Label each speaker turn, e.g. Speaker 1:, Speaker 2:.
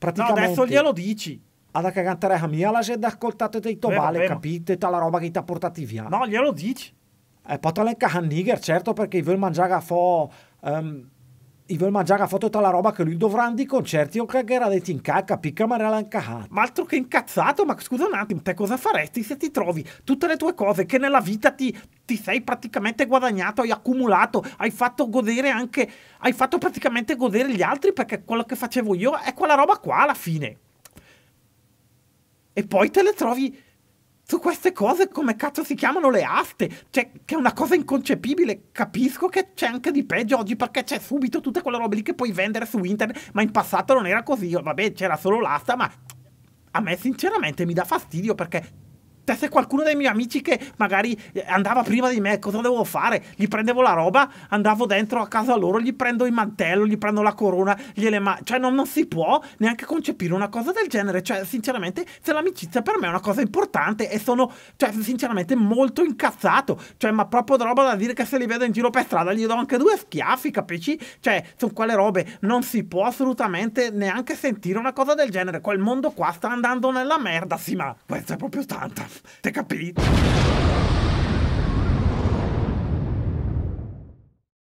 Speaker 1: No, adesso glielo dici. Ad Alla cagantareja mia la gente ha ascoltato dei tobale, capite? Tutta la roba che ti ha portati via. No, glielo dici. E poi te l'ha certo, perché vuol mangiare a fo... Um, Ivel ha fatto tutta la roba che lui dovrà
Speaker 2: andare di concerti o era dei in cacca, picca Marella Ancahat. Ma altro che incazzato, ma scusa un attimo, te cosa faresti se ti trovi tutte le tue cose che nella vita ti, ti sei praticamente guadagnato, hai accumulato, hai fatto godere anche, hai fatto praticamente godere gli altri perché quello che facevo io è quella roba qua alla fine. E poi te le trovi su queste cose come cazzo si chiamano le aste? Cioè, che è una cosa inconcepibile. Capisco che c'è anche di peggio oggi perché c'è subito tutte quelle robe lì che puoi vendere su internet, ma in passato non era così. Vabbè, c'era solo l'asta, ma a me sinceramente mi dà fastidio perché cioè, se qualcuno dei miei amici che magari eh, andava prima di me, cosa devo fare? Gli prendevo la roba, andavo dentro a casa loro, gli prendo il mantello, gli prendo la corona, gliele ma... Cioè, non, non si può neanche concepire una cosa del genere. Cioè, sinceramente, se l'amicizia per me è una cosa importante e sono, cioè, sinceramente, molto incazzato. Cioè, ma proprio da roba da dire che se li vedo in giro per strada gli do anche due schiaffi, capisci? Cioè, sono quelle robe. Non si può assolutamente neanche sentire una cosa del genere. Quel mondo qua sta andando nella merda, sì, ma questo è proprio tanta. Take a beat.